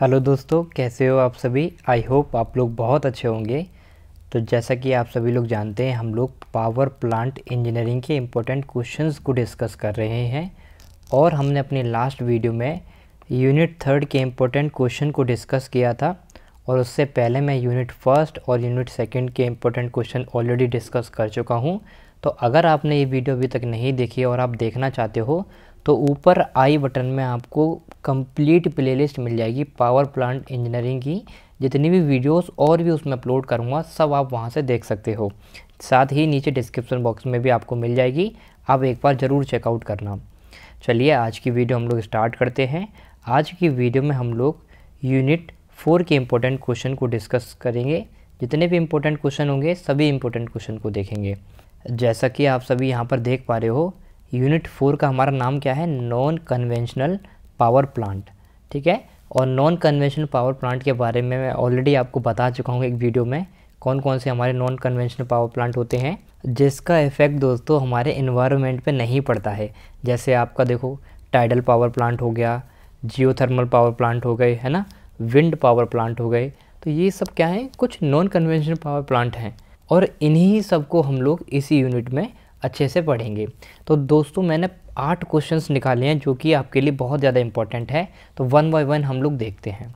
hello दोस्तों कैसे हो आप सभी आई होप आप लोग बहुत अच्छे होंगे तो जैसा कि आप सभी लोग जानते हैं हम लोग पावर प्लांट इंजीनियरिंग के इम्पोर्टेंट क्वेश्चंस को डिस्कस कर रहे हैं और हमने अपने लास्ट वीडियो में यूनिट थर्ड के इम्पोर्टेंट क्वेश्चन को डिस्कस किया था और उससे पहले मैं यूनिट फर्स्ट और यूनिट सेकेंड के इम्पोर्टेंट क्वेश्चन ऑलरेडी डिस्कस कर चुका हूँ तो अगर आपने ये वीडियो अभी तक नहीं देखी और आप देखना चाहते हो तो ऊपर आई बटन में आपको कंप्लीट प्लेलिस्ट मिल जाएगी पावर प्लांट इंजीनियरिंग की जितनी भी वीडियोस और भी उसमें अपलोड करूँगा सब आप वहाँ से देख सकते हो साथ ही नीचे डिस्क्रिप्शन बॉक्स में भी आपको मिल जाएगी आप एक बार ज़रूर चेकआउट करना चलिए आज की वीडियो हम लोग स्टार्ट करते हैं आज की वीडियो में हम लोग यूनिट फोर के इम्पोर्टेंट क्वेश्चन को डिस्कस करेंगे जितने भी इम्पोर्टेंट क्वेश्चन होंगे सभी इम्पोर्टेंट क्वेश्चन को देखेंगे जैसा कि आप सभी यहाँ पर देख पा रहे हो यूनिट फोर का हमारा नाम क्या है नॉन कन्वेंशनल पावर प्लांट ठीक है और नॉन कन्वेंशनल पावर प्लांट के बारे में मैं ऑलरेडी आपको बता चुका हूँ एक वीडियो में कौन कौन से हमारे नॉन कन्वेंशनल पावर प्लांट होते हैं जिसका इफ़ेक्ट दोस्तों हमारे इन्वायरमेंट पे नहीं पड़ता है जैसे आपका देखो टाइडल पावर प्लांट हो गया जियो पावर प्लांट हो गए है ना विंड पावर प्लांट हो गए तो ये सब क्या है कुछ नॉन कन्वेंशनल पावर प्लांट हैं और इन्हीं सबको हम लोग इसी यूनिट में अच्छे से पढ़ेंगे तो दोस्तों मैंने आठ क्वेश्चंस निकाले हैं जो कि आपके लिए बहुत ज़्यादा इंपॉर्टेंट है तो वन बाय वन हम लोग देखते हैं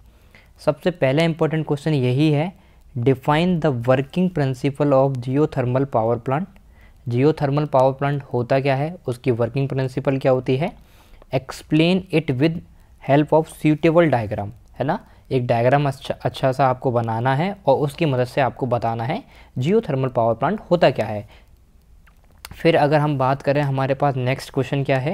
सबसे पहला इंपॉर्टेंट क्वेश्चन यही है define the working principle of thermal power plant thermal power plant होता क्या है उसकी वर्किंग प्रिंसिपल क्या होती है explain it with help of suitable diagram है ना एक डायग्राम अच्छा अच्छा सा आपको बनाना है और उसकी मदद से आपको बताना है जियो थर्मल पावर प्लांट होता क्या है फिर अगर हम बात करें हमारे पास नेक्स्ट क्वेश्चन क्या है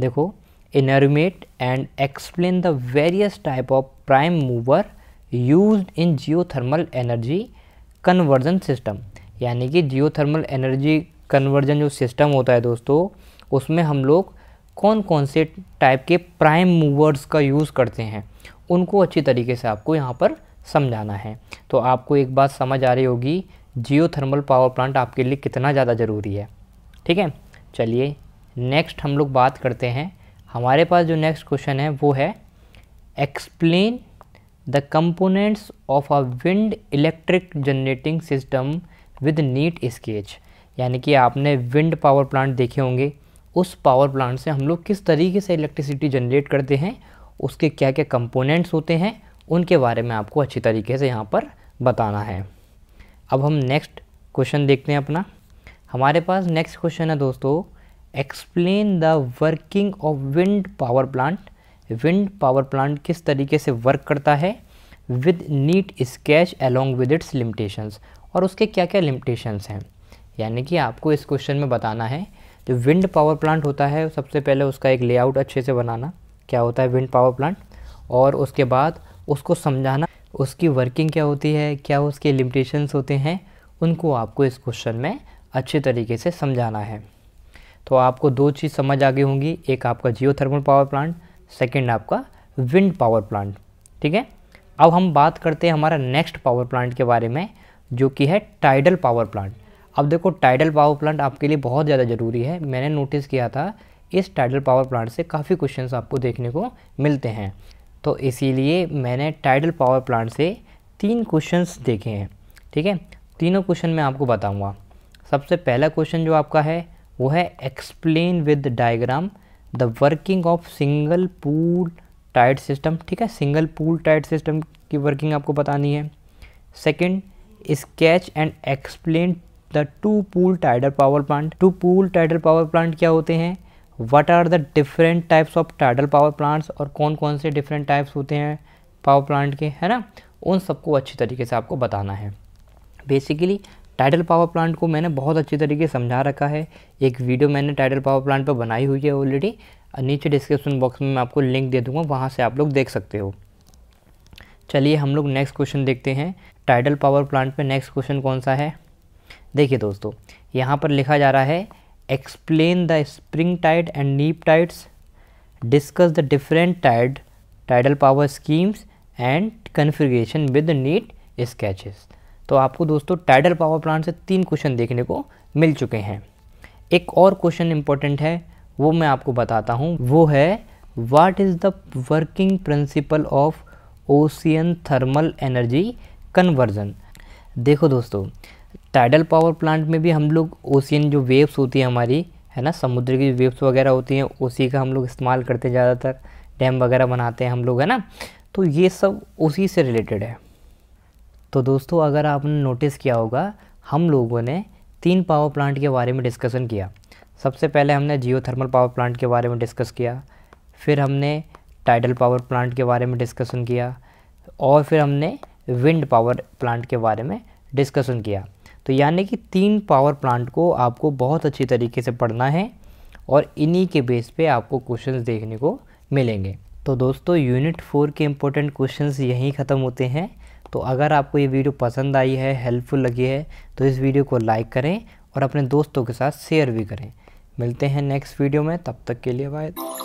देखो enumerate and explain the various type of prime mover use in geo energy conversion system यानी कि जियो एनर्जी कन्वर्जन जो सिस्टम होता है दोस्तों उसमें हम लोग कौन कौन से टाइप के प्राइम मूवर्स का यूज़ करते हैं उनको अच्छी तरीके से आपको यहाँ पर समझाना है तो आपको एक बात समझ आ रही होगी जियोथर्मल पावर प्लांट आपके लिए कितना ज़्यादा ज़रूरी है ठीक है चलिए नेक्स्ट हम लोग बात करते हैं हमारे पास जो नेक्स्ट क्वेश्चन है वो है explain the components of a wind electric generating system with neat sketch यानी कि आपने विंड पावर प्लांट देखे होंगे उस पावर प्लांट से हम लोग किस तरीके से इलेक्ट्रिसिटी जनरेट करते हैं उसके क्या क्या कंपोनेंट्स होते हैं उनके बारे में आपको अच्छी तरीके से यहाँ पर बताना है अब हम नेक्स्ट क्वेश्चन देखते हैं अपना हमारे पास नेक्स्ट क्वेश्चन है दोस्तों explain the working of wind power plant wind power plant किस तरीके से वर्क करता है with neat sketch along with its limitations और उसके क्या क्या लिमिटेशंस हैं यानी कि आपको इस क्वेश्चन में बताना है जो विंड पावर प्लांट होता है सबसे पहले उसका एक लेआउट अच्छे से बनाना क्या होता है विंड पावर प्लांट और उसके बाद उसको समझाना उसकी वर्किंग क्या होती है क्या उसके लिमिटेशंस होते हैं उनको आपको इस क्वेश्चन में अच्छे तरीके से समझाना है तो आपको दो चीज़ समझ आ गई होंगी एक आपका geothermal power plant second आपका विंड पावर प्लांट ठीक है अब हम बात करते हैं हमारा नेक्स्ट पावर प्लांट के बारे में जो कि है टाइडल पावर प्लांट अब देखो टाइडल पावर प्लांट आपके लिए बहुत ज़्यादा ज़रूरी है मैंने नोटिस किया था इस टाइडल पावर प्लांट से काफ़ी क्वेश्चंस आपको देखने को मिलते हैं तो इसीलिए मैंने टाइडल पावर प्लांट से तीन क्वेश्चंस देखे हैं ठीक है तीनों क्वेश्चन मैं आपको बताऊंगा सबसे पहला क्वेश्चन जो आपका है वो है explain with diagram the working of single pool tidal system ठीक है सिंगल पूल टाइट सिस्टम की वर्किंग आपको बतानी है second sketch and explain the two pool tidal power plant two pool tidal power plant क्या होते हैं what are the different types of tidal power plants और कौन कौन से डिफरेंट टाइप्स होते हैं पावर प्लांट के है ना उन सबको अच्छी तरीके से आपको बताना है बेसिकली टाइडल पावर प्लांट को मैंने बहुत अच्छी तरीके से समझा रखा है एक वीडियो मैंने टाइडल पावर प्लांट पर बनाई हुई है ऑलरेडी नीचे डिस्क्रिप्शन बॉक्स में मैं आपको लिंक दे दूँगा वहाँ से आप लोग देख सकते हो चलिए हम लोग नेक्स्ट क्वेश्चन देखते हैं टाइडल पावर प्लांट पर नेक्स्ट क्वेश्चन कौन सा है देखिए दोस्तों यहाँ पर लिखा जा रहा है explain the spring tide and neap tides discuss the different tide tidal power schemes and configuration with neat sketches तो आपको दोस्तों टाइडल पावर प्लांट से तीन क्वेश्चन देखने को मिल चुके हैं एक और क्वेश्चन इम्पोर्टेंट है वो मैं आपको बताता हूँ वो है what is the working principle of ocean thermal energy conversion देखो दोस्तों टाइडल पावर प्लांट में भी हम लोग ओशियन जो वेव्स होती है हमारी है ना समुद्र की वेव्स वगैरह होती हैं उसी का हम लोग इस्तेमाल करते हैं ज़्यादातर डैम वगैरह बनाते हैं हम लोग है ना तो ये सब उसी से रिलेटेड है तो दोस्तों अगर आपने नोटिस किया होगा हम लोगों ने तीन पावर प्लांट के बारे में डिस्कशन किया सबसे पहले हमने जियो थर्मल पावर प्लांट के बारे में डिस्कस किया फिर हमने टाइडल पावर प्लांट के बारे में डिस्कशन किया और फिर हमने विंड पावर प्लांट के बारे में डिस्कशन किया तो यानी कि तीन पावर प्लांट को आपको बहुत अच्छी तरीके से पढ़ना है और इन्हीं के बेस पे आपको क्वेश्चंस देखने को मिलेंगे तो दोस्तों यूनिट फोर के इम्पोर्टेंट क्वेश्चंस यहीं ख़त्म होते हैं तो अगर आपको ये वीडियो पसंद आई है हेल्पफुल लगी है तो इस वीडियो को लाइक करें और अपने दोस्तों के साथ शेयर भी करें मिलते हैं नेक्स्ट वीडियो में तब तक के लिए बाय